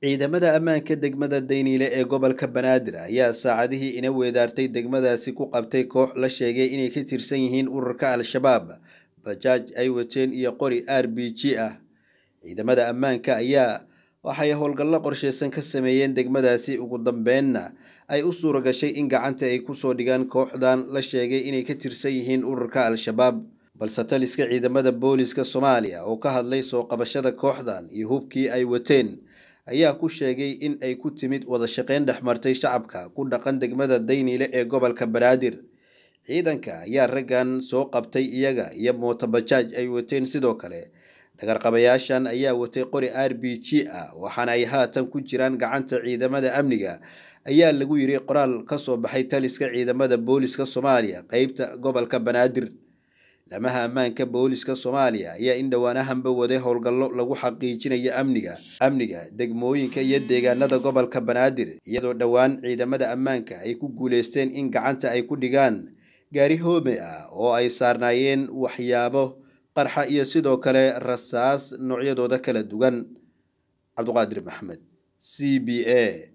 ciidamada ammaanka degmada dayniile ee gobolka banaadir ayaa saacadihii ina weedaartay degmadaasi ku qabtay koox la sheegay inay ka tirsan yihiin ururka al-shabaab bajaaj ay wateen iyo qori r b g ah ciidamada ammaanka ayaa waxay howlgallo qorsheysan ka sameeyeen degmadaasi ugu dambeenna ay u suura gashay in gacanta ay kusoo dhigaan kooxdan la sheegay inay ka tirsan yihiin ururka al-shabaab balse taliska ciidamada booliska soomaaliya oo ka hadlay soo qabashada kooxdan iyo hubkii ay wateen ayaa ku sheegay in ay ku timid wada shaqeyn martay shacabka ku dhaqan degmada daynile ee gobolka banaadir ciidanka ayaa raggan soo qabtay iyaga iyo mootobajaaj ay wateen sidoo kale dhagarqabayaashan ayaa watay qori r b g ah waxaana ay haatan ku jiraan gacanta ciidamada amniga ayaa lagu yiri qoraal kasoo baxay taliska ciidamada booliska soomaaliya qeybta gobolka banaadir ciidamaha ammaanka booliska soomaaliya ayaa in dhowaanahanba waday howlgallo lagu xaqiijinayo amniga amniga degmooyinka iyo deegaanada gobolka banaadir iyadoo dhowaan ciidamada ammaanka ay ku guuleysteen in gacanta ay ku dhigaan gaari hoome ah oo ay saarnaayeen waxyaabo qarxa iyo sidoo kale rasaas noocyadooda kala dugan cabduqaadir maxamed c b a